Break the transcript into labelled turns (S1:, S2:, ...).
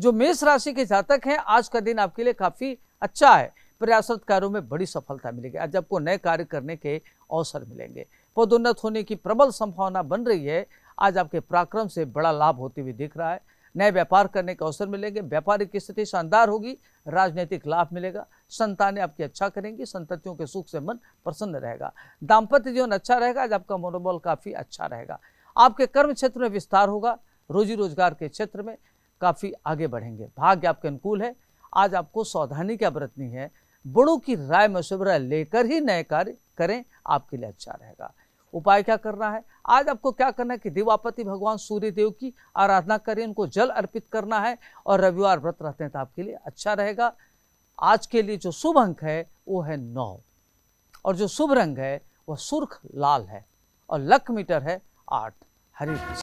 S1: जो मेष राशि के जातक हैं आज का दिन आपके लिए काफ़ी अच्छा है प्रयासरत कार्यों में बड़ी सफलता मिलेगी आज आपको नए कार्य करने के अवसर मिलेंगे पदोन्नत होने की प्रबल संभावना बन रही है आज आपके पराक्रम से बड़ा लाभ होते हुए दिख रहा है नए व्यापार करने के अवसर मिलेंगे व्यापारिक स्थिति शानदार होगी राजनीतिक लाभ मिलेगा संतानें आपकी अच्छा करेंगी संतियों के सुख से मन प्रसन्न रहेगा दाम्पत्य जीवन अच्छा रहेगा आज आपका मनोबल काफ़ी अच्छा रहेगा आपके कर्म क्षेत्र में विस्तार होगा रोजी रोजगार के क्षेत्र में काफ़ी आगे बढ़ेंगे भाग्य आपके अनुकूल है आज आपको सावधानी क्या बरतनी है बड़ों की राय मशवरा लेकर ही नए कार्य करें आपके लिए अच्छा रहेगा उपाय क्या करना है आज आपको क्या करना है कि देवापति भगवान सूर्य देव की आराधना करें उनको जल अर्पित करना है और रविवार व्रत रहते हैं तो आपके लिए अच्छा रहेगा आज के लिए जो शुभ अंक है वो है नौ और जो शुभ रंग है वह सुर्ख लाल है और लक मीटर है आठ हरी